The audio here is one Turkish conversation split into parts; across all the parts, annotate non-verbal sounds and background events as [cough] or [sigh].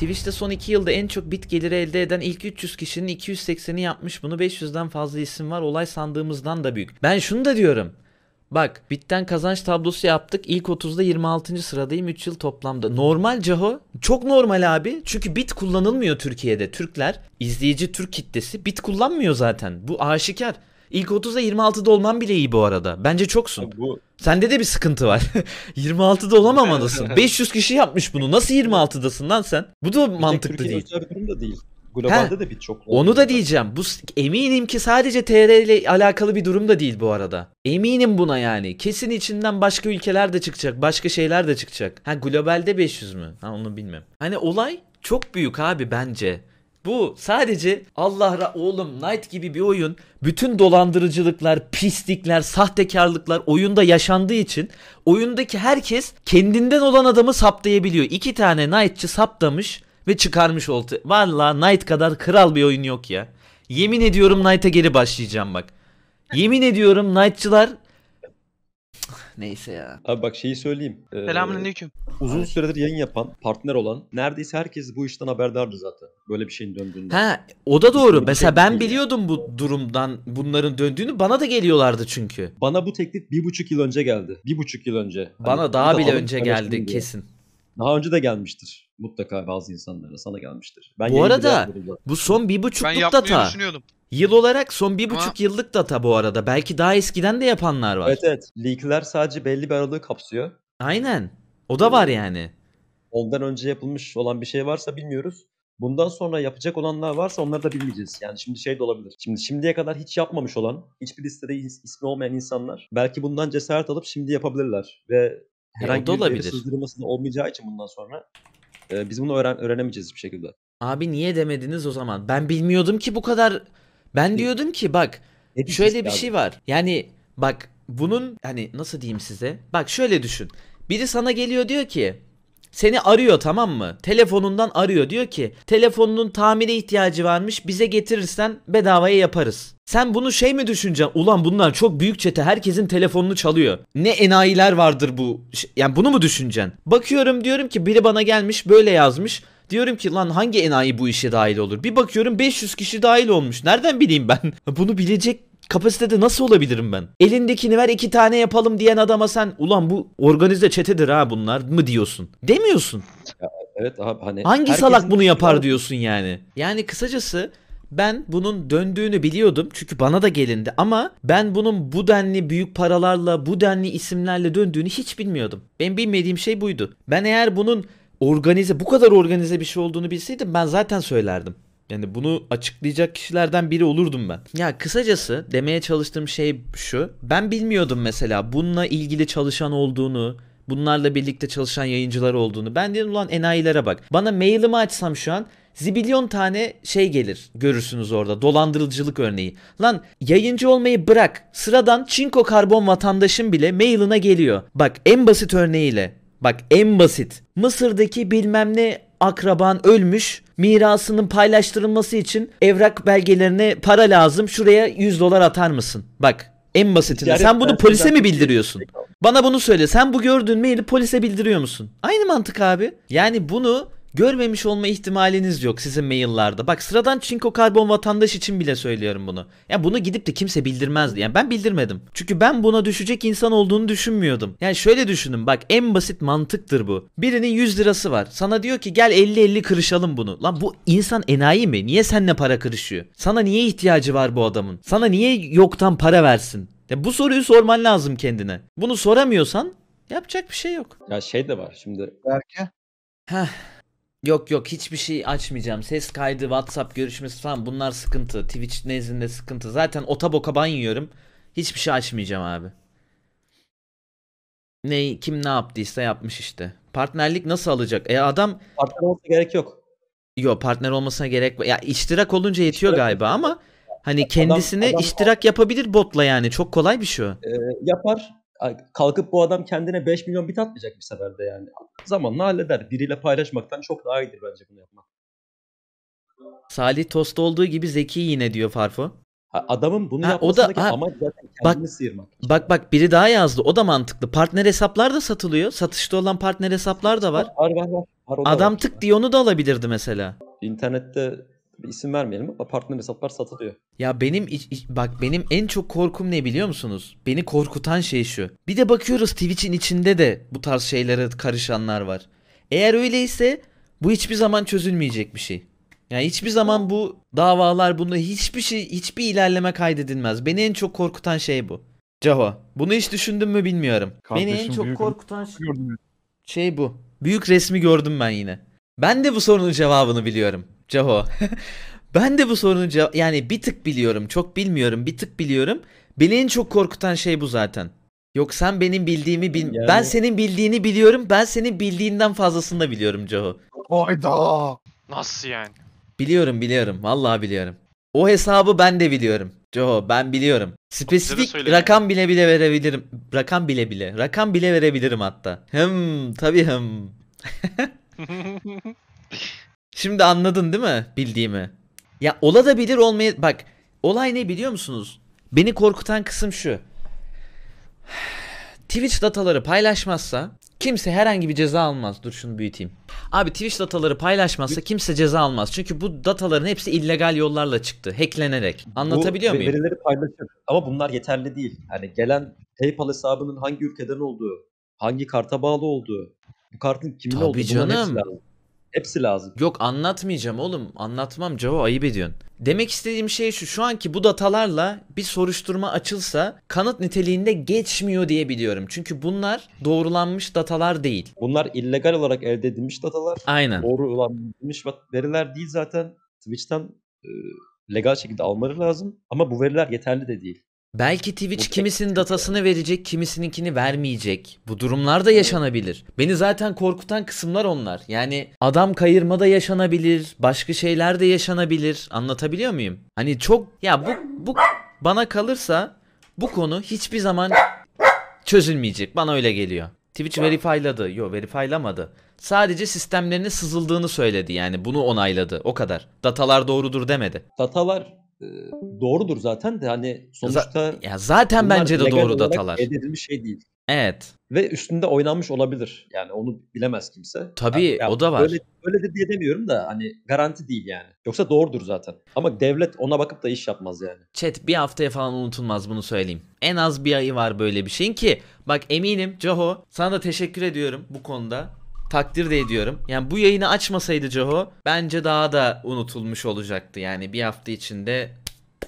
Twitch'te son 2 yılda en çok bit geliri elde eden ilk 300 kişinin 280'i yapmış bunu 500'den fazla isim var. Olay sandığımızdan da büyük. Ben şunu da diyorum. Bak bitten kazanç tablosu yaptık. İlk 30'da 26. sıradayım 3 yıl toplamda. Normal Caho. Çok normal abi. Çünkü bit kullanılmıyor Türkiye'de. Türkler izleyici Türk kitlesi bit kullanmıyor zaten. Bu aşikar. İlk 30'da 26'da olman bile iyi bu arada. Bence çoksun. Bu... Sende de bir sıkıntı var. 26'da [laughs] olamamalısın. 500 kişi yapmış bunu. Nasıl 26'dasın lan sen? Bu da bir mantıklı değil. Da değil. Globalde He, de bir çok. Onu da diyeceğim. Bu eminim ki sadece TR ile alakalı bir durum da değil bu arada. Eminim buna yani. Kesin içinden başka ülkeler de çıkacak, başka şeyler de çıkacak. Ha globalde 500 mü? Ha onu bilmem. Hani olay çok büyük abi bence. Bu sadece Allah'a oğlum Knight gibi bir oyun bütün dolandırıcılıklar, pislikler, sahtekarlıklar oyunda yaşandığı için oyundaki herkes kendinden olan adamı saptayabiliyor. İki tane Knight'çı saptamış ve çıkarmış oldu. Valla Knight kadar kral bir oyun yok ya. Yemin ediyorum Knight'a geri başlayacağım bak. Yemin ediyorum Knight'çılar Neyse ya. Abi bak şeyi söyleyeyim. Ee, Selamünaleyküm. Uzun süredir yayın yapan, partner olan neredeyse herkes bu işten haberdardı zaten. Böyle bir şeyin döndüğünü. Ha, o da doğru. Hiçbir Mesela şey ben biliyordum bu durumdan bunların döndüğünü. Bana da geliyorlardı çünkü. Bana bu teklif bir buçuk yıl önce geldi. Bir buçuk yıl önce. Hani Bana Hani daha bunu da bile önce geldi diye. kesin. Daha önce de gelmiştir. Mutlaka bazı insanlara sana gelmiştir. Ben Bu arada- Bu son bir Ben buçuk yapmayı da düşünüyordum. Yıl olarak son bir Ama- buçuk yıllık data bu arada. Belki daha eskiden de yapanlar var. Evet evet. Leak'ler sadece belli bir aralığı kapsıyor. Aynen. O da var yani. Ondan önce yapılmış olan bir şey varsa bilmiyoruz. Bundan sonra yapacak olanlar varsa onları da bilmeyeceğiz. Yani şimdi şey de olabilir. Şimdi şimdiye kadar hiç yapmamış olan, hiçbir listede is- ismi olmayan insanlar belki bundan cesaret alıp şimdi yapabilirler ve e, herhangi da bir veri olabilir. sızdırılması olmayacağı için bundan sonra e, biz bunu öğren öğrenemeyeceğiz bir şekilde. Abi niye demediniz o zaman? Ben bilmiyordum ki bu kadar ben diyordum ki bak şöyle bir abi. şey var. Yani bak bunun hani nasıl diyeyim size? Bak şöyle düşün. Biri sana geliyor diyor ki seni arıyor tamam mı? Telefonundan arıyor diyor ki telefonunun tamire ihtiyacı varmış bize getirirsen bedavaya yaparız. Sen bunu şey mi düşüneceksin? Ulan bunlar çok büyük çete herkesin telefonunu çalıyor. Ne enayiler vardır bu. Yani bunu mu düşüneceksin? Bakıyorum diyorum ki biri bana gelmiş böyle yazmış. Diyorum ki lan hangi enayi bu işe dahil olur? Bir bakıyorum 500 kişi dahil olmuş. Nereden bileyim ben? [laughs] Bunu bilecek kapasitede nasıl olabilirim ben? Elindekini ver iki tane yapalım diyen adama sen ulan bu organize çetedir ha bunlar mı diyorsun? Demiyorsun. Ya, evet abi hani hangi salak bunu yapar diyorsun yani? Yani kısacası ben bunun döndüğünü biliyordum çünkü bana da gelindi ama ben bunun bu denli büyük paralarla bu denli isimlerle döndüğünü hiç bilmiyordum. Ben bilmediğim şey buydu. Ben eğer bunun organize bu kadar organize bir şey olduğunu bilseydim ben zaten söylerdim. Yani bunu açıklayacak kişilerden biri olurdum ben. Ya kısacası demeye çalıştığım şey şu. Ben bilmiyordum mesela bununla ilgili çalışan olduğunu, bunlarla birlikte çalışan yayıncılar olduğunu. Ben dedim ulan enayilere bak. Bana mailimi açsam şu an zibilyon tane şey gelir görürsünüz orada dolandırıcılık örneği. Lan yayıncı olmayı bırak sıradan çinko karbon vatandaşın bile mailine geliyor. Bak en basit örneğiyle Bak en basit. Mısır'daki bilmem ne akraban ölmüş. Mirasının paylaştırılması için evrak belgelerine para lazım. Şuraya 100 dolar atar mısın? Bak en basitinde. Ticaret sen bunu polise mi bildiriyorsun? Şey Bana bunu söyle. Sen bu gördüğün maili polise bildiriyor musun? Aynı mantık abi. Yani bunu görmemiş olma ihtimaliniz yok sizin maillarda. Bak sıradan çinko karbon vatandaş için bile söylüyorum bunu. Ya yani bunu gidip de kimse bildirmezdi. Yani ben bildirmedim. Çünkü ben buna düşecek insan olduğunu düşünmüyordum. Yani şöyle düşünün bak en basit mantıktır bu. Birinin 100 lirası var. Sana diyor ki gel 50-50 kırışalım bunu. Lan bu insan enayi mi? Niye seninle para kırışıyor? Sana niye ihtiyacı var bu adamın? Sana niye yoktan para versin? Ya bu soruyu sorman lazım kendine. Bunu soramıyorsan yapacak bir şey yok. Ya şey de var şimdi. Belki. Heh. Yok yok hiçbir şey açmayacağım. Ses kaydı, WhatsApp görüşmesi falan bunlar sıkıntı. Twitch nezdinde sıkıntı. Zaten ota boka ban Hiçbir şey açmayacağım abi. Ne kim ne yaptıysa yapmış işte. Partnerlik nasıl alacak? E adam partner olmasına gerek yok. Yo partner olmasına gerek ya iştirak olunca yetiyor iştirak galiba ama hani kendisine adam, adam, iştirak yapabilir botla yani çok kolay bir şey. O. E, yapar kalkıp bu adam kendine 5 milyon bit atmayacak bir seferde yani. Zamanla halleder. Biriyle paylaşmaktan çok daha iyidir bence bunu yapmak. Salih Tost olduğu gibi zeki yine diyor Farfo. Ha, adamın bunu ha, yapmasındaki o da, ha, amaç zaten kendini bak, sıyırmak. İşte. Bak bak biri daha yazdı. O da mantıklı. Partner hesaplar da satılıyor. Satışta olan partner hesaplar da var. Var var var. var Adam var. tık diye onu da alabilirdi mesela. İnternette Tabii isim vermeyelim ama partner hesaplar satılıyor. Ya benim bak benim en çok korkum ne biliyor musunuz? Beni korkutan şey şu. Bir de bakıyoruz Twitch'in içinde de bu tarz şeylere karışanlar var. Eğer öyleyse bu hiçbir zaman çözülmeyecek bir şey. Yani hiçbir zaman bu davalar bunda hiçbir şey hiçbir ilerleme kaydedilmez. Beni en çok korkutan şey bu. Caho bunu hiç düşündün mü bilmiyorum. Kardeşim, Beni en çok korkutan şey, şey bu. Büyük resmi gördüm ben yine. Ben de bu sorunun cevabını biliyorum. Caho. [laughs] ben de bu sorunun cevap yani bir tık biliyorum. Çok bilmiyorum. Bir tık biliyorum. Beni en çok korkutan şey bu zaten. Yok sen benim bildiğimi bil... Yani- Ben senin bildiğini biliyorum. Ben senin bildiğinden fazlasını da biliyorum Caho. Hayda. Nasıl yani? Biliyorum biliyorum. Vallahi biliyorum. O hesabı ben de biliyorum. Coho ben biliyorum. Spesifik rakam bile bile verebilirim. Rakam bile bile. Rakam bile verebilirim hatta. Hem tabii hem. [laughs] [laughs] Şimdi anladın değil mi bildiğimi? Ya ola da bilir olmaya... Bak olay ne biliyor musunuz? Beni korkutan kısım şu. [sighs] Twitch dataları paylaşmazsa kimse herhangi bir ceza almaz. Dur şunu büyüteyim. Abi Twitch dataları paylaşmazsa kimse ceza almaz. Çünkü bu dataların hepsi illegal yollarla çıktı. Hacklenerek. Anlatabiliyor bu, muyum? Verileri paylaşır. Ama bunlar yeterli değil. Yani gelen PayPal hesabının hangi ülkeden olduğu, hangi karta bağlı olduğu, bu kartın kimin Tabii olduğu. Tabii canım. Hepsi lazım. Yok anlatmayacağım oğlum. Anlatmam Cavo ayıp ediyorsun. Demek istediğim şey şu. Şu anki bu datalarla bir soruşturma açılsa kanıt niteliğinde geçmiyor diye biliyorum. Çünkü bunlar doğrulanmış datalar değil. Bunlar illegal olarak elde edilmiş datalar. Aynen. Doğrulanmış veriler değil zaten. Twitch'ten e, legal şekilde almaları lazım. Ama bu veriler yeterli de değil. Belki Twitch kimisinin datasını verecek, kimisininkini vermeyecek. Bu durumlar da yaşanabilir. Beni zaten korkutan kısımlar onlar. Yani adam kayırma da yaşanabilir, başka şeyler de yaşanabilir. Anlatabiliyor muyum? Hani çok ya bu bu bana kalırsa bu konu hiçbir zaman çözülmeyecek. Bana öyle geliyor. Twitch verifyladı. Yo verifylamadı. Sadece sistemlerinin sızıldığını söyledi. Yani bunu onayladı. O kadar. Datalar doğrudur demedi. Datalar doğrudur zaten de hani sonuçta Z- ya zaten bence de doğru datalar. Edilmiş şey değil. Evet. Ve üstünde oynanmış olabilir. Yani onu bilemez kimse. Tabii yani, o da var. Öyle, öyle de diye demiyorum da hani garanti değil yani. Yoksa doğrudur zaten. Ama devlet ona bakıp da iş yapmaz yani. Chat bir haftaya falan unutulmaz bunu söyleyeyim. En az bir ayı var böyle bir şeyin ki bak eminim Caho sana da teşekkür ediyorum bu konuda takdir de ediyorum. Yani bu yayını açmasaydı Coho bence daha da unutulmuş olacaktı. Yani bir hafta içinde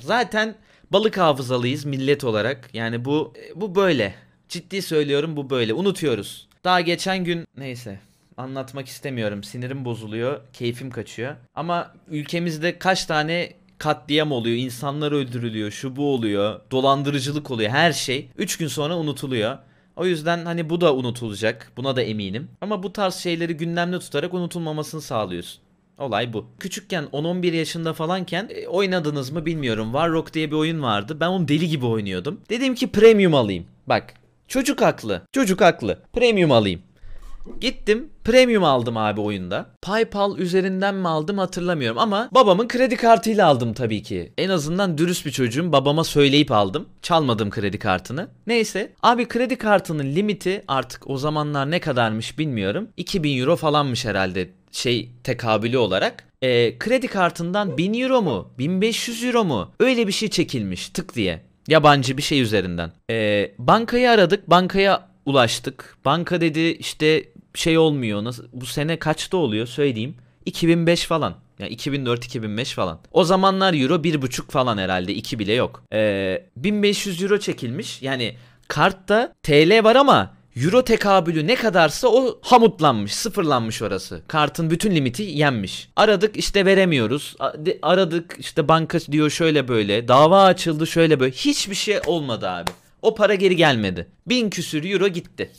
zaten balık hafızalıyız millet olarak. Yani bu bu böyle. Ciddi söylüyorum bu böyle. Unutuyoruz. Daha geçen gün neyse anlatmak istemiyorum. Sinirim bozuluyor, keyfim kaçıyor. Ama ülkemizde kaç tane katliam oluyor, insanlar öldürülüyor, şu bu oluyor, dolandırıcılık oluyor, her şey 3 gün sonra unutuluyor. O yüzden hani bu da unutulacak. Buna da eminim. Ama bu tarz şeyleri gündemde tutarak unutulmamasını sağlıyorsun. Olay bu. Küçükken 10-11 yaşında falanken e, oynadınız mı bilmiyorum. Warrock diye bir oyun vardı. Ben onu deli gibi oynuyordum. Dedim ki premium alayım. Bak Çocuk haklı. Çocuk haklı. Premium alayım. Gittim premium aldım abi oyunda. PayPal üzerinden mi aldım hatırlamıyorum ama babamın kredi kartıyla aldım tabii ki. En azından dürüst bir çocuğum babama söyleyip aldım. Çalmadım kredi kartını. Neyse abi kredi kartının limiti artık o zamanlar ne kadarmış bilmiyorum. 2000 euro falanmış herhalde şey tekabülü olarak e, kredi kartından 1000 euro mu 1500 euro mu öyle bir şey çekilmiş tık diye yabancı bir şey üzerinden. E, bankayı aradık bankaya ulaştık. Banka dedi işte şey olmuyor. Nasıl, bu sene kaçta oluyor söyleyeyim. 2005 falan. Yani 2004-2005 falan. O zamanlar euro 1.5 falan herhalde 2 bile yok. Ee, 1500 euro çekilmiş. Yani kartta TL var ama euro tekabülü ne kadarsa o hamutlanmış, sıfırlanmış orası. Kartın bütün limiti yenmiş. Aradık işte veremiyoruz. Aradık işte banka diyor şöyle böyle. Dava açıldı şöyle böyle. Hiçbir şey olmadı abi. O para geri gelmedi. Bin küsür euro gitti.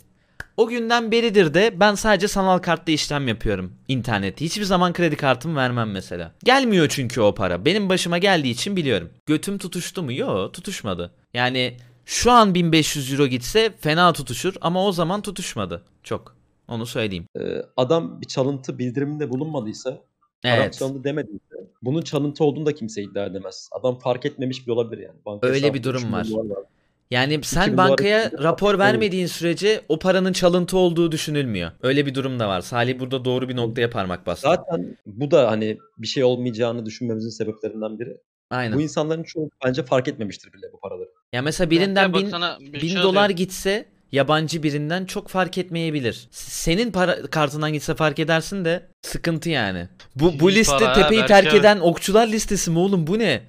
O günden beridir de ben sadece sanal kartla işlem yapıyorum internette. Hiçbir zaman kredi kartımı vermem mesela. Gelmiyor çünkü o para. Benim başıma geldiği için biliyorum. Götüm tutuştu mu? yok tutuşmadı. Yani şu an 1500 euro gitse fena tutuşur ama o zaman tutuşmadı. Çok. Onu söyleyeyim. Ee, adam bir çalıntı bildiriminde bulunmadıysa Evet. Adam çalındı demediyse bunun çalıntı olduğunu da kimse iddia edemez. Adam fark etmemiş bir olabilir yani. Banka Öyle bir durum var. var. Yani sen bankaya rapor vermediğin sürece o paranın çalıntı olduğu düşünülmüyor. Öyle bir durum da var. Salih burada doğru bir noktaya parmak bastı. Zaten bu da hani bir şey olmayacağını düşünmemizin sebeplerinden biri. Aynen. Bu insanların çoğu bence fark etmemiştir bile bu paraları. Ya mesela birinden bin, şey bin şey dolar gitse yabancı birinden çok fark etmeyebilir. Senin para kartından gitse fark edersin de sıkıntı yani. Bu bu liste para, tepeyi terk eden okçular listesi mi oğlum bu ne?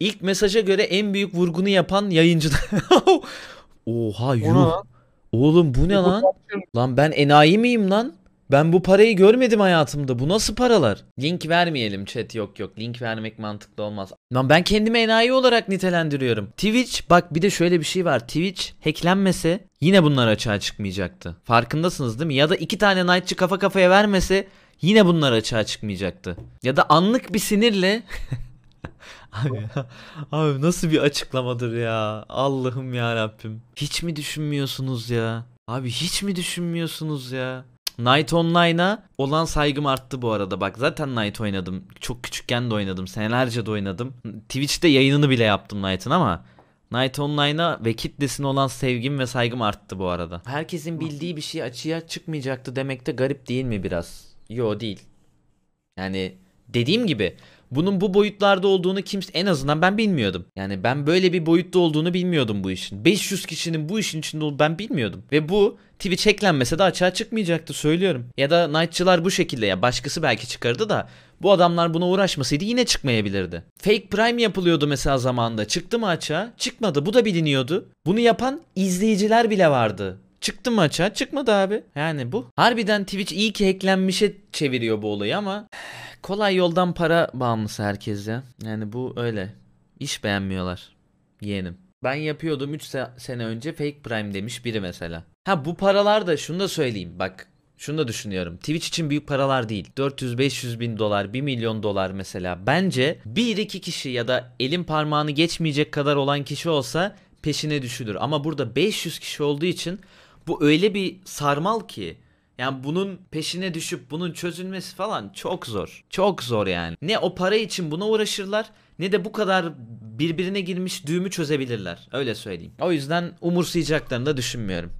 İlk mesaja göre en büyük vurgunu yapan yayıncı. [laughs] Oha yuh. Oğlum bu ne lan? Lan ben enayi miyim lan? Ben bu parayı görmedim hayatımda. Bu nasıl paralar? Link vermeyelim chat yok yok. Link vermek mantıklı olmaz. Lan ben kendimi enayi olarak nitelendiriyorum. Twitch bak bir de şöyle bir şey var. Twitch hacklenmese yine bunlar açığa çıkmayacaktı. Farkındasınız değil mi? Ya da iki tane Knight'çı kafa kafaya vermese yine bunlar açığa çıkmayacaktı. Ya da anlık bir sinirle [laughs] [laughs] Abi, abi nasıl bir açıklamadır ya? Allah'ım ya Rabbim. Hiç mi düşünmüyorsunuz ya? Abi hiç mi düşünmüyorsunuz ya? Night Online'a olan saygım arttı bu arada. Bak zaten Night oynadım. Çok küçükken de oynadım. Senelerce de oynadım. Twitch'te yayınını bile yaptım Night'ın ama Night Online'a ve kitlesine olan sevgim ve saygım arttı bu arada. Herkesin bildiği bir şey açığa çıkmayacaktı demek de garip değil mi biraz? Yo değil. Yani dediğim gibi bunun bu boyutlarda olduğunu kimse en azından ben bilmiyordum. Yani ben böyle bir boyutta olduğunu bilmiyordum bu işin. 500 kişinin bu işin içinde olduğunu ben bilmiyordum. Ve bu Twitch hacklenmese de açığa çıkmayacaktı söylüyorum. Ya da Knight'çılar bu şekilde ya başkası belki çıkardı da bu adamlar buna uğraşmasaydı yine çıkmayabilirdi. Fake Prime yapılıyordu mesela zamanında. Çıktı mı açığa? Çıkmadı. Bu da biliniyordu. Bunu yapan izleyiciler bile vardı. Çıktı mı maça. Çıkmadı abi. Yani bu. Harbiden Twitch iyi ki hacklenmişe çeviriyor bu olayı ama kolay yoldan para bağımlısı herkes ya. Yani bu öyle. İş beğenmiyorlar. Yeğenim. Ben yapıyordum 3 sene önce fake prime demiş biri mesela. Ha bu paralar da şunu da söyleyeyim bak. Şunu da düşünüyorum. Twitch için büyük paralar değil. 400-500 bin dolar, 1 milyon dolar mesela. Bence 1-2 kişi ya da elin parmağını geçmeyecek kadar olan kişi olsa peşine düşülür. Ama burada 500 kişi olduğu için bu öyle bir sarmal ki yani bunun peşine düşüp bunun çözülmesi falan çok zor. Çok zor yani. Ne o para için buna uğraşırlar ne de bu kadar birbirine girmiş düğümü çözebilirler. Öyle söyleyeyim. O yüzden umursayacaklarını da düşünmüyorum.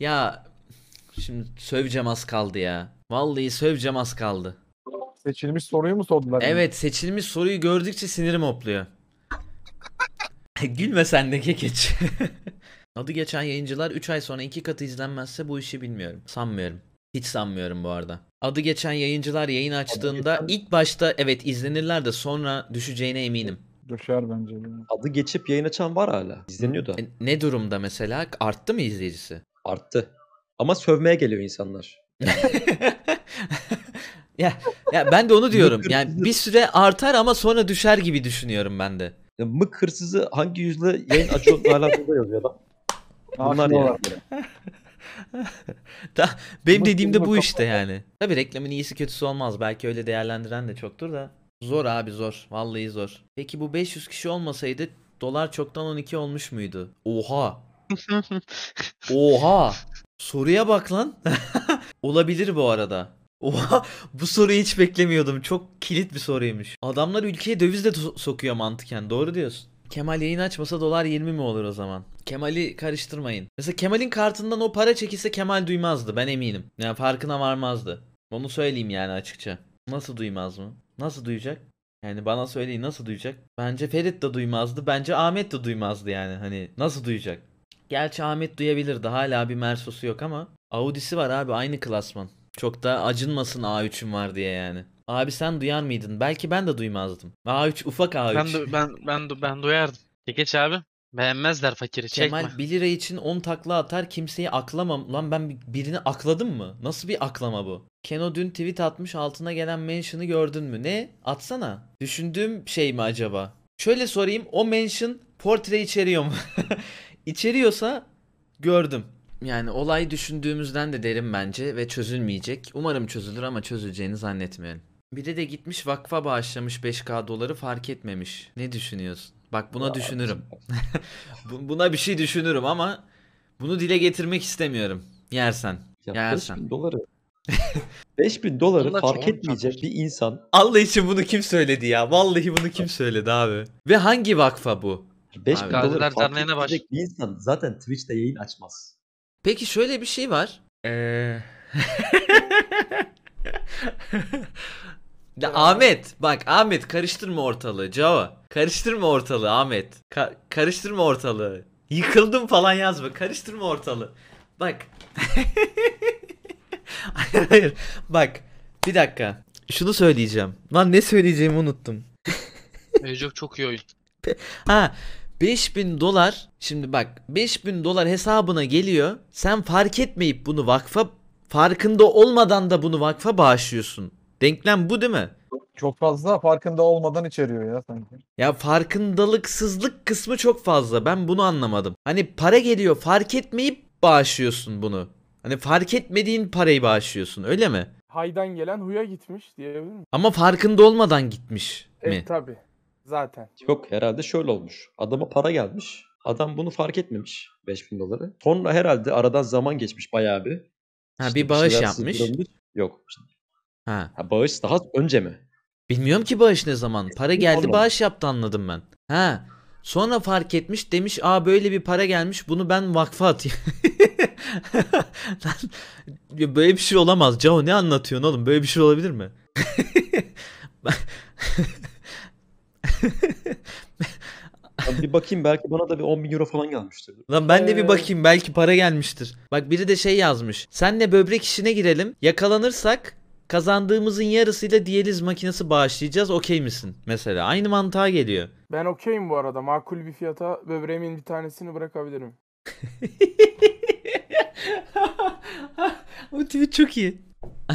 Ya şimdi söveceğim az kaldı ya. Vallahi söveceğim az kaldı. Seçilmiş soruyu mu sordular? Evet seçilmiş soruyu gördükçe sinirim hopluyor. [laughs] Gülme sen keç. [laughs] Adı geçen yayıncılar 3 ay sonra 2 katı izlenmezse bu işi bilmiyorum. Sanmıyorum. Hiç sanmıyorum bu arada. Adı geçen yayıncılar yayın açtığında geçen... ilk başta evet izlenirler de sonra düşeceğine eminim. Düşer bence. Adı geçip yayın açan var hala. İzleniyor da. E, ne durumda mesela? Arttı mı izleyicisi? Arttı. Ama sövmeye geliyor insanlar. [laughs] ya, ya ben de onu diyorum. Yani bir süre artar ama sonra düşer gibi düşünüyorum ben de. Ya, mık hırsızı hangi yüzle yayın açıyor hala burada yazıyor adam. Bunlar yani. [laughs] Benim dediğim de bu işte yani. Tabi reklamın iyisi kötüsü olmaz. Belki öyle değerlendiren de çoktur da. Zor abi zor. Vallahi zor. Peki bu 500 kişi olmasaydı dolar çoktan 12 olmuş muydu? Oha. [laughs] Oha. Soruya bak lan. [laughs] Olabilir bu arada. Oha bu soruyu hiç beklemiyordum. Çok kilit bir soruymuş. Adamlar ülkeye döviz de sokuyor mantıken. Doğru diyorsun. Kemal yayın açmasa dolar 20 mi olur o zaman? Kemal'i karıştırmayın. Mesela Kemal'in kartından o para çekilse Kemal duymazdı ben eminim. Yani farkına varmazdı. Onu söyleyeyim yani açıkça. Nasıl duymaz mı? Nasıl duyacak? Yani bana söyleyin nasıl duyacak? Bence Ferit de duymazdı. Bence Ahmet de duymazdı yani. Hani nasıl duyacak? Gerçi Ahmet duyabilirdi. Hala bir Mersosu yok ama Audi'si var abi aynı klasman. Çok da acınmasın A3'üm var diye yani. Abi sen duyar mıydın? Belki ben de duymazdım. A3 ufak A3. Ben du- ben ben du- ben duyardım. geç abi. Beğenmezler fakiri. Çekme. Kemal 1 lira için 10 takla atar kimseyi aklamam. Lan ben birini akladım mı? Nasıl bir aklama bu? Keno dün tweet atmış altına gelen mention'ı gördün mü? Ne? Atsana. Düşündüğüm şey mi acaba? Şöyle sorayım o mention portre içeriyor mu? [laughs] İçeriyorsa gördüm. Yani olay düşündüğümüzden de derin bence ve çözülmeyecek. Umarım çözülür ama çözüleceğini zannetmiyorum. Biri de gitmiş vakfa bağışlamış 5k doları fark etmemiş. Ne düşünüyorsun? Bak buna ya düşünürüm. [laughs] buna bir şey düşünürüm ama bunu dile getirmek istemiyorum. Yersen. Ya Yersen. 5000 doları 5000 [laughs] doları fark etmeyecek bir insan. Allah için bunu kim söyledi ya? Vallahi bunu kim söyledi abi? Ve hangi vakfa bu? 5000 dolar. fark etmeyecek baş... bir insan zaten Twitch'te yayın açmaz. Peki şöyle bir şey var. Eee... [laughs] De Ahmet bak Ahmet karıştırma ortalığı Java Karıştırma ortalığı Ahmet. Ka- karıştırma ortalığı. Yıkıldım falan yazma. Karıştırma ortalığı. Bak. [laughs] hayır hayır. Bak. Bir dakika. Şunu söyleyeceğim. Lan ne söyleyeceğimi unuttum. Age [laughs] çok iyi oyun. Ha 5000 dolar şimdi bak 5000 dolar hesabına geliyor. Sen fark etmeyip bunu vakfa farkında olmadan da bunu vakfa bağışlıyorsun. Denklem bu değil mi? Çok fazla farkında olmadan içeriyor ya sanki. Ya farkındalıksızlık kısmı çok fazla. Ben bunu anlamadım. Hani para geliyor fark etmeyip bağışlıyorsun bunu. Hani fark etmediğin parayı bağışlıyorsun öyle mi? Haydan gelen huya gitmiş diyebilir miyim? Ama farkında olmadan gitmiş e, mi? tabi zaten. Yok herhalde şöyle olmuş. Adama para gelmiş. Adam bunu fark etmemiş 5000 doları. Sonra herhalde aradan zaman geçmiş bayağı bir. Ha İşte bir bağış yapmış. sızdırılmış. Yok Ha. ha bağış daha önce mi? Bilmiyorum ki bağış ne zaman. E, para geldi bağış yaptı anladım ben. Ha. Sonra fark etmiş demiş aa böyle bir para gelmiş bunu ben vakfa atayım. [laughs] böyle bir şey olamaz. Cao ne anlatıyorsun oğlum? Böyle bir şey olabilir mi? [laughs] bir bakayım belki bana da bir 10 bin euro falan gelmiştir. Lan ben de bir ee. bakayım belki para gelmiştir. Bak biri de şey yazmış. Senle böbrek işine girelim. Yakalanırsak kazandığımızın yarısıyla diyaliz makinesi bağışlayacağız okey misin mesela. Aynı mantığa geliyor. Ben okeyim bu arada. Makul bir fiyata böbreğimin bir tanesini bırakabilirim. [laughs] Bu tweet çok iyi. [laughs]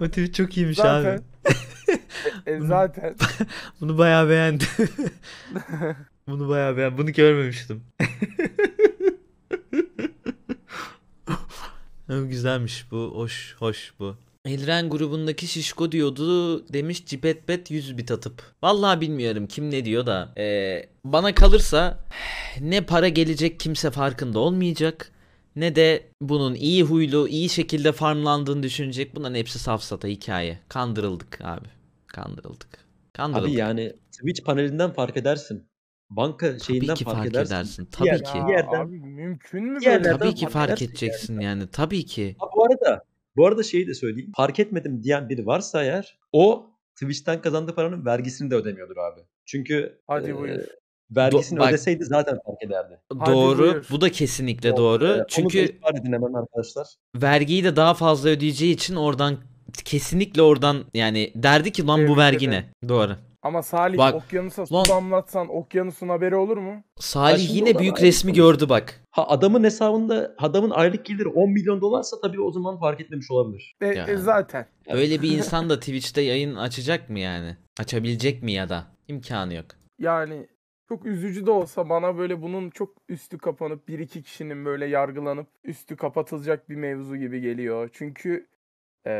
Bu tweet çok iyiymiş zaten, abi. [laughs] E, e, zaten. Bunu, bunu bayağı beğendim. Bunu bayağı ben bunu görmemiştim. [laughs] Güzelmiş bu. Hoş hoş bu. Elren grubundaki şişko diyordu demiş cipet bet 100 bit atıp. Vallahi bilmiyorum kim ne diyor da. Ee, bana kalırsa ne para gelecek kimse farkında olmayacak. Ne de bunun iyi huylu iyi şekilde farmlandığını düşünecek. Bunların hepsi safsata hikaye. Kandırıldık abi. Kandırıldık. Kandırıldık. Abi yani Switch panelinden fark edersin banka şeyinden Tabii ki fark, fark edersin. edersin. Tabii Yer, ki. yerden, abi, mümkün mü Tabii ki fark edeceksin yani. yani. Tabii ki. Ha, bu arada bu arada şeyi de söyleyeyim. Fark etmedim diyen biri varsa eğer o Twitch'ten kazandığı paranın vergisini de ödemiyordur abi. Çünkü Hadi e, Vergisini Do- ödeseydi zaten fark ederdi. Doğru. Buyur. Bu da kesinlikle doğru. doğru. Çünkü edin hemen arkadaşlar. Vergiyi de daha fazla ödeyeceği için oradan kesinlikle oradan yani derdi ki lan bu vergi ne? Doğru. Ama Salih bak, okyanusa su lan. damlatsan okyanusun haberi olur mu? Salih yine büyük resmi olur. gördü bak. Ha adamın hesabında adamın aylık geliri 10 milyon dolarsa tabii o zaman fark etmemiş olabilir. E, e yani. e zaten. Öyle bir [laughs] insan da Twitch'te yayın açacak mı yani? Açabilecek mi ya da? İmkanı yok. Yani çok üzücü de olsa bana böyle bunun çok üstü kapanıp bir iki kişinin böyle yargılanıp üstü kapatılacak bir mevzu gibi geliyor. Çünkü e,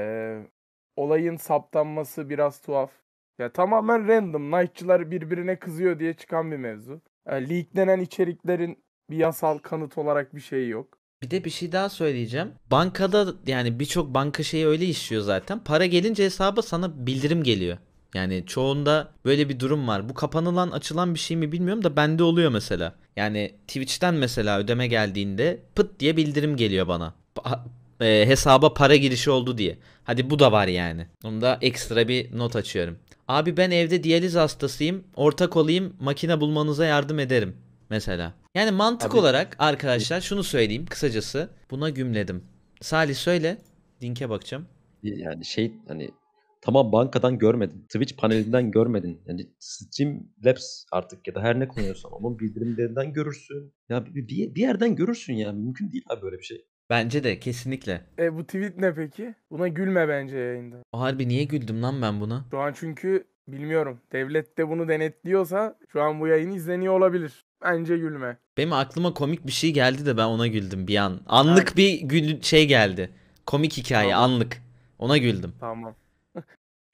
olayın saptanması biraz tuhaf. Ya tamamen random. Knight'çılar birbirine kızıyor diye çıkan bir mevzu. Yani denen içeriklerin bir yasal kanıt olarak bir şey yok. Bir de bir şey daha söyleyeceğim. Bankada yani birçok banka şeyi öyle işliyor zaten. Para gelince hesaba sana bildirim geliyor. Yani çoğunda böyle bir durum var. Bu kapanılan açılan bir şey mi bilmiyorum da bende oluyor mesela. Yani Twitch'ten mesela ödeme geldiğinde pıt diye bildirim geliyor bana. e, hesaba para girişi oldu diye. Hadi bu da var yani. Onu da ekstra bir not açıyorum. Abi ben evde diyaliz hastasıyım. Ortak olayım. Makine bulmanıza yardım ederim. Mesela. Yani mantık Abi... olarak arkadaşlar şunu söyleyeyim kısacası. Buna gümledim. Salih söyle. Dinke bakacağım. Yani şey hani tamam bankadan görmedin. Twitch panelinden görmedin. Yani Steam Labs artık ya da her ne kullanıyorsan onun bildirimlerinden görürsün. Ya bir, bir yerden görürsün ya. Mümkün değil abi böyle bir şey. Bence de kesinlikle. E bu tweet ne peki? Buna gülme bence yayında. Harbi niye güldüm lan ben buna? Şu an çünkü bilmiyorum. Devlet de bunu denetliyorsa şu an bu yayın izleniyor olabilir. Bence gülme. Benim aklıma komik bir şey geldi de ben ona güldüm bir an. Anlık Ha. bir gül şey geldi. Komik hikaye Tamam. anlık. Ona güldüm. Tamam. [laughs]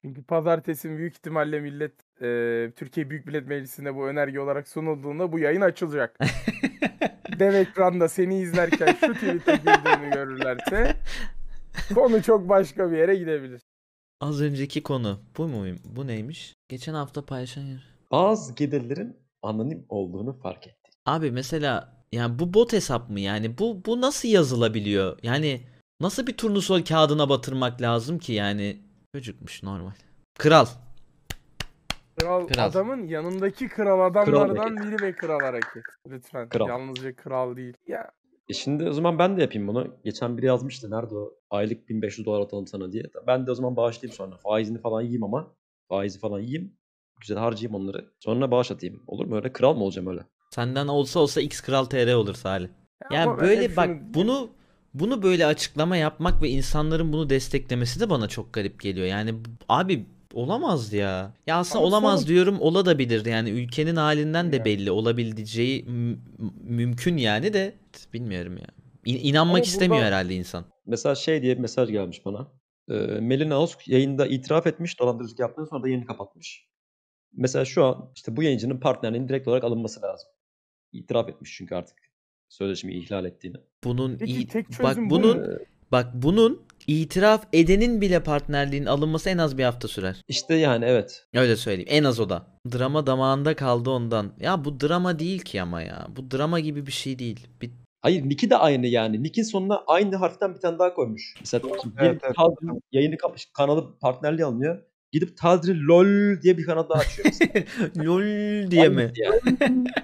çünkü pazartesi büyük ihtimalle millet e, Türkiye Büyük Millet Meclisi'nde bu önerge olarak sunulduğunda bu yayın açılacak. [laughs] Dev ekranda seni izlerken şu tweet'e girdiğini görürlerse konu çok başka bir yere gidebilir. Az önceki konu bu muyum? Bu neymiş? Geçen hafta paylaşan yer. Bazı gelirlerin anonim olduğunu fark ettik. Abi mesela yani bu bot hesap mı yani? Bu bu nasıl yazılabiliyor? Yani nasıl bir turnusol kağıdına batırmak lazım ki yani? Çocukmuş normal. Kral. Kral, kral. adamın yanındaki kral adamlardan kral biri ve kral hareket. Lütfen. Kral. Yalnızca kral değil. Ya e şimdi o zaman ben de yapayım bunu. Geçen biri yazmıştı nerede o aylık 1500 dolar atalım sana diye. Ben de o zaman bağışlayayım sonra. Faizini falan yiyeyim ama. Faizi falan yiyeyim. Güzel harcayayım onları. Sonra bağış atayım. Olur mu öyle? Kral mı olacağım öyle? Senden olsa olsa X kral TR olur Salih. Ya yani böyle bak şunu... bunu bunu böyle açıklama yapmak ve insanların bunu desteklemesi de bana çok garip geliyor. Yani abi olamaz ya. Ya aslında Ama olamaz sonra... diyorum ola da Yani ülkenin halinden de belli olabileceği mümkün yani de bilmiyorum ya. İn- inanmak Ama istemiyor buradan... herhalde insan. Mesela şey diye bir mesaj gelmiş bana. E, Melina Osk yayında itiraf etmiş dolandırıcılık yaptığını sonra da yayını kapatmış. Mesela şu an işte bu yayıncının partnerinin direkt olarak alınması lazım. İtiraf etmiş çünkü artık sözleşmeyi ihlal ettiğini. Bunun Peki, tek bak bunun bu bak bunun itiraf edenin bile partnerliğin alınması en az bir hafta sürer. İşte yani evet. Öyle söyleyeyim en az o da. Drama damağında kaldı ondan. Ya bu drama değil ki ama ya. Bu drama gibi bir şey değil. Bir Hayır Nick'i de aynı yani. Nick'in sonuna aynı harften bir tane daha koymuş. Mesela evet, evet. Tadri yayını kapış, kanalı partnerliği alınıyor. Gidip Tadri LOL diye bir kanal daha açıyor. [laughs] LOL diye mi?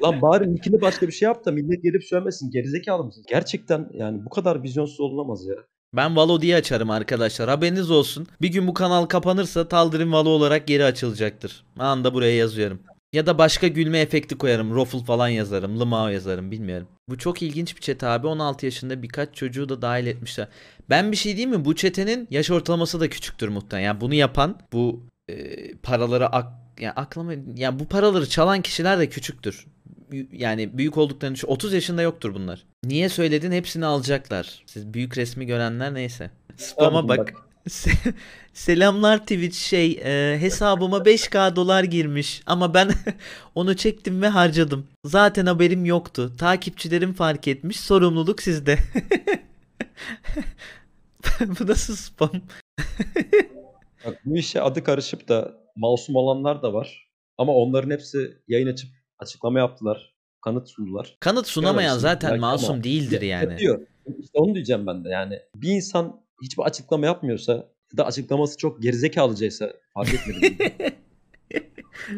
Lan bari Nick'ini başka bir şey yap da millet gelip söylemesin. Gerizekalı mısın? Gerçekten yani bu kadar vizyonsuz olunamaz ya. Ben Valo diye açarım arkadaşlar haberiniz olsun. Bir gün bu kanal kapanırsa Taldirin Valo olarak geri açılacaktır. Anda buraya yazıyorum. Ya da başka gülme efekti koyarım. Ruffle falan yazarım. Lmao yazarım bilmiyorum. Bu çok ilginç bir çete abi. 16 yaşında birkaç çocuğu da dahil etmişler. Ben bir şey diyeyim mi? Bu çetenin yaş ortalaması da küçüktür muhtemelen. Yani bunu yapan bu e, paraları ak yani aklama yani bu paraları çalan kişiler de küçüktür yani büyük olduklarını şu 30 yaşında yoktur bunlar. Niye söyledin hepsini alacaklar. Siz büyük resmi görenler neyse. [laughs] Spam'a bak. [laughs] Selamlar Twitch şey e, hesabıma 5k dolar girmiş ama ben [laughs] onu çektim ve harcadım. Zaten haberim yoktu. Takipçilerim fark etmiş. Sorumluluk sizde. Bu nasıl spam? Bak, bu işe adı karışıp da masum olanlar da var. Ama onların hepsi yayın açıp açıklama yaptılar. Kanıt sundular. Kanıt şey sunamayan zaten masum ama değildir yani. Diyor. İşte onu diyeceğim ben de yani. Bir insan hiçbir açıklama yapmıyorsa ya da açıklaması çok gerizekalıcaysa fark etmedim. [laughs]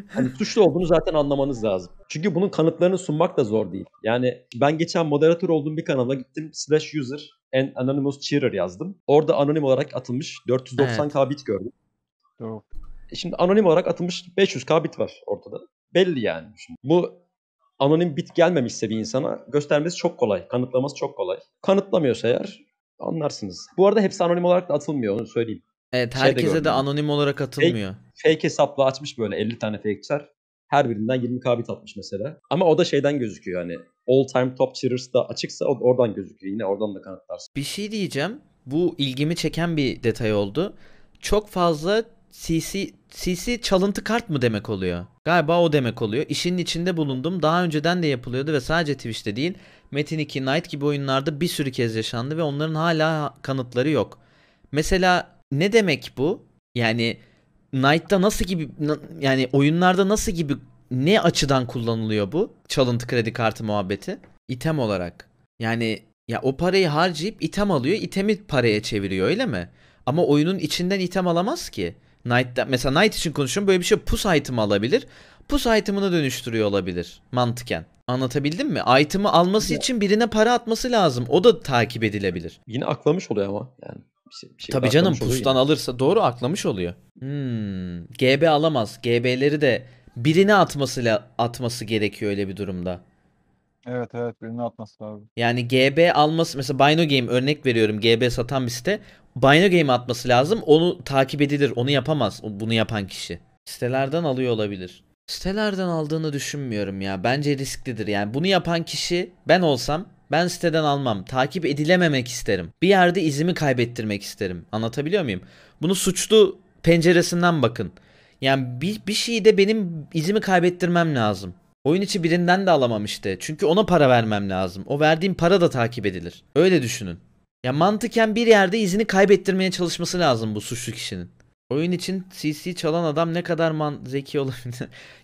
hani suçlu olduğunu zaten anlamanız lazım. Çünkü bunun kanıtlarını sunmak da zor değil. Yani ben geçen moderatör olduğum bir kanala gittim slash user and anonymous cheater yazdım. Orada anonim olarak atılmış 490k evet. bit gördüm. Doğru. E şimdi anonim olarak atılmış 500k bit var ortada belli yani. Şimdi bu anonim bit gelmemişse bir insana göstermesi çok kolay. Kanıtlaması çok kolay. Kanıtlamıyorsa eğer anlarsınız. Bu arada hepsi anonim olarak da atılmıyor onu söyleyeyim. Evet herkese de, de anonim olarak atılmıyor. Fake, fake hesapla açmış böyle 50 tane fakeçer. Her birinden 20k bit atmış mesela. Ama o da şeyden gözüküyor hani all time top cheerers da açıksa oradan gözüküyor. Yine oradan da kanıtlarsın. Bir şey diyeceğim. Bu ilgimi çeken bir detay oldu. Çok fazla CC CC çalıntı kart mı demek oluyor? Galiba o demek oluyor. İşin içinde bulundum. Daha önceden de yapılıyordu ve sadece Twitch'te değil. Metin 2, Knight gibi oyunlarda bir sürü kez yaşandı ve onların hala kanıtları yok. Mesela ne demek bu? Yani Knight'ta nasıl gibi yani oyunlarda nasıl gibi ne açıdan kullanılıyor bu çalıntı kredi kartı muhabbeti? İtem olarak. Yani ya o parayı harcayıp item alıyor, itemi paraya çeviriyor öyle mi? Ama oyunun içinden item alamaz ki. Knight'da, mesela Knight için konuşuyorum böyle bir şey pus item alabilir. Pus item'ını dönüştürüyor olabilir mantıken. Anlatabildim mi? Item'ı alması için birine para atması lazım. O da takip edilebilir. Yine aklamış oluyor ama yani. Bir şey, bir şey Tabii canım pustan yani. alırsa doğru aklamış oluyor. Hmm, GB alamaz. GB'leri de birine atması atması gerekiyor öyle bir durumda. Evet evet birini atması lazım. Yani GB alması mesela Bino Game örnek veriyorum GB satan bir site Bino Game atması lazım onu takip edilir onu yapamaz bunu yapan kişi. Sitelerden alıyor olabilir. Sitelerden aldığını düşünmüyorum ya bence risklidir yani bunu yapan kişi ben olsam ben siteden almam. Takip edilememek isterim. Bir yerde izimi kaybettirmek isterim. Anlatabiliyor muyum? Bunu suçlu penceresinden bakın. Yani bir, bir şeyi de benim izimi kaybettirmem lazım. Oyun içi birinden de alamam işte. Çünkü ona para vermem lazım. O verdiğim para da takip edilir. Öyle düşünün. Ya mantıken bir yerde izini kaybettirmeye çalışması lazım bu suçlu kişinin. Oyun için CC çalan adam ne kadar man [laughs] zeki olabilir.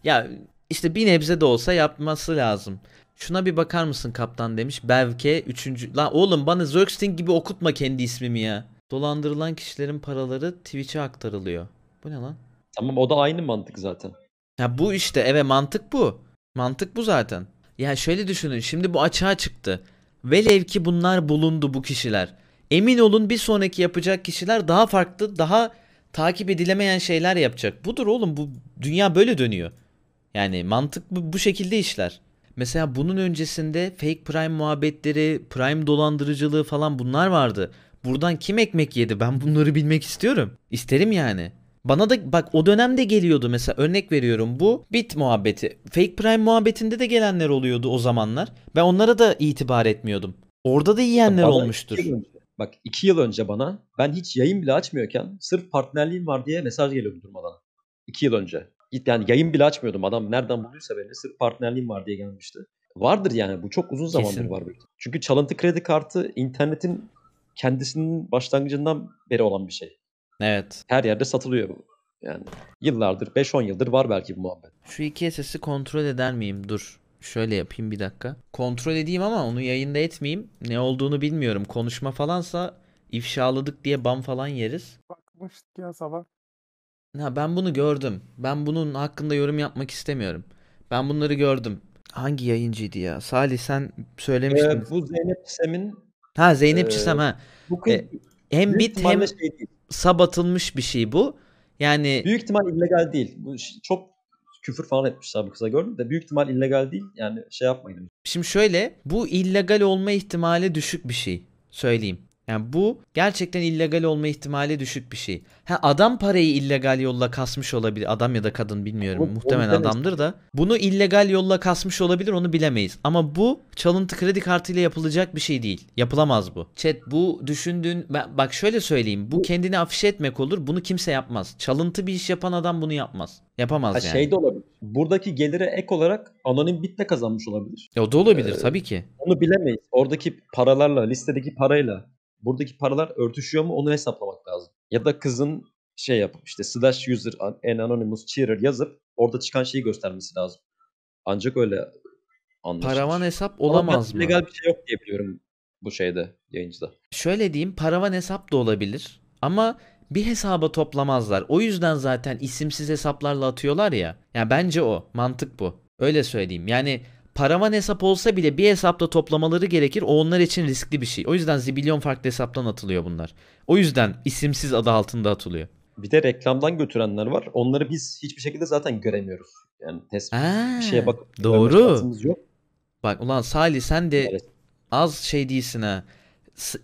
ya işte bir nebze de olsa yapması lazım. Şuna bir bakar mısın kaptan demiş. Belki üçüncü. Lan oğlum bana Zergsting gibi okutma kendi ismimi ya. Dolandırılan kişilerin paraları Twitch'e aktarılıyor. Bu ne lan? Tamam o da aynı mantık zaten. Ya bu işte eve mantık bu. Mantık bu zaten. Ya şöyle düşünün şimdi bu açığa çıktı. Velev ki bunlar bulundu bu kişiler. Emin olun bir sonraki yapacak kişiler daha farklı, daha takip edilemeyen şeyler yapacak. Budur oğlum bu dünya böyle dönüyor. Yani mantık bu, bu şekilde işler. Mesela bunun öncesinde fake prime muhabbetleri, prime dolandırıcılığı falan bunlar vardı. Buradan kim ekmek yedi? Ben bunları bilmek istiyorum. İsterim yani. Bana da bak o dönemde geliyordu mesela örnek veriyorum bu bit muhabbeti. Fake Prime muhabbetinde de gelenler oluyordu o zamanlar. Ben onlara da itibar etmiyordum. Orada da yiyenler bana olmuştur. Iki önce, bak iki yıl önce bana ben hiç yayın bile açmıyorken sırf partnerliğim var diye mesaj geliyordu durmadan. İki yıl önce. Yani yayın bile açmıyordum adam nereden bulduysa beni sırf partnerliğim var diye gelmişti. Vardır yani bu çok uzun zamandır var. Belki. Çünkü çalıntı kredi kartı internetin kendisinin başlangıcından beri olan bir şey. Evet. Her yerde satılıyor bu. Yani yıllardır 5-10 yıldır var belki bu muhabbet. Şu iki sesi kontrol eder miyim? Dur. Şöyle yapayım bir dakika. Kontrol edeyim ama onu yayında etmeyeyim. Ne olduğunu bilmiyorum. Konuşma falansa ifşaladık diye bam falan yeriz. Bakmıştık ya sabah. Ha, ben bunu gördüm. Ben bunun hakkında yorum yapmak istemiyorum. Ben bunları gördüm. Hangi yayıncıydı ya? Salih sen söylemiştin. Ee, bu Zeynep Çisem'in. Ha Zeynep e, Çisem ha. Bu kız, e, hem bit hem... Şey değil sabatılmış bir şey bu. Yani büyük ihtimal illegal değil. Bu çok küfür falan etmişler bu kıza gördüm de büyük ihtimal illegal değil. Yani şey yapmayın. Şimdi şöyle bu illegal olma ihtimali düşük bir şey söyleyeyim. Yani bu gerçekten illegal olma ihtimali düşük bir şey. Ha adam parayı illegal yolla kasmış olabilir. Adam ya da kadın bilmiyorum. Onu, Muhtemelen onu adamdır da. Bunu illegal yolla kasmış olabilir onu bilemeyiz. Ama bu çalıntı kredi kartıyla yapılacak bir şey değil. Yapılamaz bu. Chat bu düşündüğün bak şöyle söyleyeyim. Bu kendini afişe etmek olur. Bunu kimse yapmaz. Çalıntı bir iş yapan adam bunu yapmaz. Yapamaz ha, yani. Şey de olabilir. Buradaki gelire ek olarak anonim bit de kazanmış olabilir. Ya e, o da olabilir ee, tabii ki. Onu bilemeyiz. Oradaki paralarla, listedeki parayla buradaki paralar örtüşüyor mu onu hesaplamak lazım. Ya da kızın şey yapıp işte slash user en anonymous cheerer yazıp orada çıkan şeyi göstermesi lazım. Ancak öyle anlaşılır. Paravan hesap olamaz Ama mı? Legal bir şey yok diye biliyorum bu şeyde yayıncıda. Şöyle diyeyim paravan hesap da olabilir ama bir hesaba toplamazlar. O yüzden zaten isimsiz hesaplarla atıyorlar ya. Ya yani bence o mantık bu. Öyle söyleyeyim. Yani paravan hesap olsa bile bir hesapta toplamaları gerekir. O onlar için riskli bir şey. O yüzden zibilyon farklı hesaptan atılıyor bunlar. O yüzden isimsiz adı altında atılıyor. Bir de reklamdan götürenler var. Onları biz hiçbir şekilde zaten göremiyoruz. Yani tespit bir şeye bak. doğru. yok. Bak ulan Salih sen de evet. az şey değilsin ha.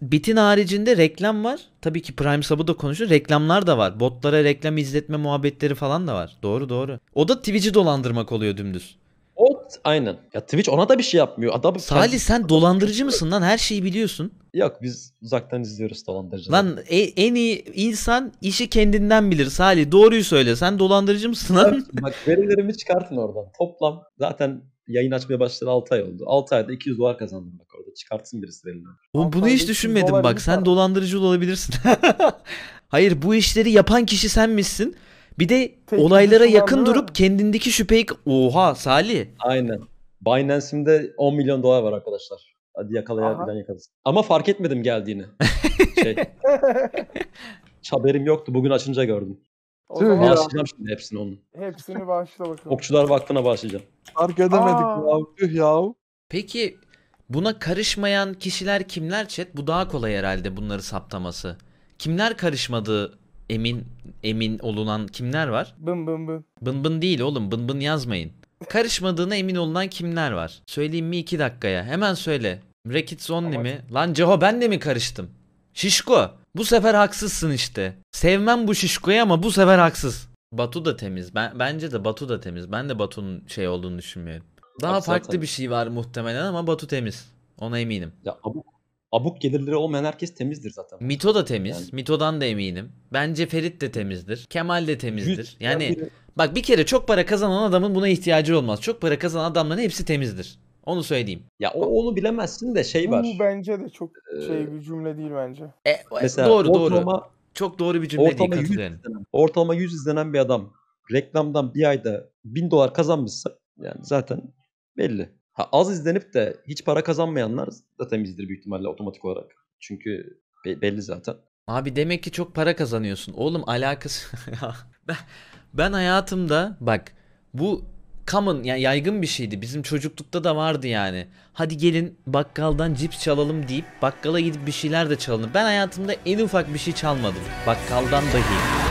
Bitin haricinde reklam var. Tabii ki Prime Sub'ı da konuşuyor. Reklamlar da var. Botlara reklam izletme muhabbetleri falan da var. Doğru doğru. O da Twitch'i dolandırmak oluyor dümdüz aynen. Ya Twitch ona da bir şey yapmıyor. Adam Salih sen dolandırıcı mısın lan? Her şeyi biliyorsun. Yok biz uzaktan izliyoruz dolandırıcı. Lan e, en iyi insan işi kendinden bilir. Salih doğruyu söyle. Sen dolandırıcı mısın lan? bak verilerimi çıkartın oradan. Toplam zaten yayın açmaya başladı 6 ay oldu. 6 ayda 200 dolar kazandım bak orada. Çıkartsın birisi verilerini. Oğlum bunu hiç düşünmedim bak. Sen dolandırıcı olabilirsin. [laughs] Hayır bu işleri yapan kişi sen misin? Bir de Tek olaylara yakın durup kendindeki şüpheyi... Oha Salih. Aynen. Binance'imde 10 milyon dolar var arkadaşlar. Hadi yakalayabilen yakalasın. Ama fark etmedim geldiğini. [laughs] şey. haberim yoktu. Bugün açınca gördüm. Tüh Bağışlayacağım şimdi hepsini onun. Hepsini bağışla bakalım. Okçular Vakfı'na bağışlayacağım. Fark edemedik ya. Tüh ya. Peki buna karışmayan kişiler kimler chat? Bu daha kolay herhalde bunları saptaması. Kimler karışmadı emin emin olunan kimler var? Bın bın bın. Bın bın değil oğlum bın bın yazmayın. Karışmadığına emin olunan kimler var? Söyleyeyim mi iki dakikaya? Hemen söyle. Rekit Only Ama... mi? Lan Ceho ben de mi karıştım? Şişko bu sefer haksızsın işte. Sevmem bu Şişko'yu ama bu sefer haksız. Batu da temiz. Ben, bence de Batu da temiz. Ben de Batu'nun şey olduğunu düşünmüyorum. Daha Abi farklı zaten... bir şey var muhtemelen ama Batu temiz. Ona eminim. Ya abuk abuk gelirleri olmayan herkes temizdir zaten. Mito da temiz. Yani. Mito'dan da eminim. Bence Ferit de temizdir. Kemal de temizdir. Yüz, yani biri... bak bir kere çok para kazanan adamın buna ihtiyacı olmaz. Çok para kazanan adamların hepsi temizdir. Onu söyleyeyim. Ya o, onu bilemezsin de şey var. Bu bence de çok ee, şey bir cümle değil bence. E, mesela doğru ortalama, doğru. Çok doğru bir cümle ortalama değil katılıyorum. 100 izlenen, ortalama 100 izlenen bir adam reklamdan bir ayda 1000 dolar kazanmışsa yani zaten belli. Ha, az izlenip de hiç para kazanmayanlar zaten bizdir büyük ihtimalle otomatik olarak. Çünkü be- belli zaten. Abi demek ki çok para kazanıyorsun. Oğlum alakası... [laughs] ben, hayatımda bak bu common yani yaygın bir şeydi. Bizim çocuklukta da vardı yani. Hadi gelin bakkaldan cips çalalım deyip bakkala gidip bir şeyler de çalınır. Ben hayatımda en ufak bir şey çalmadım. Bakkaldan dahi.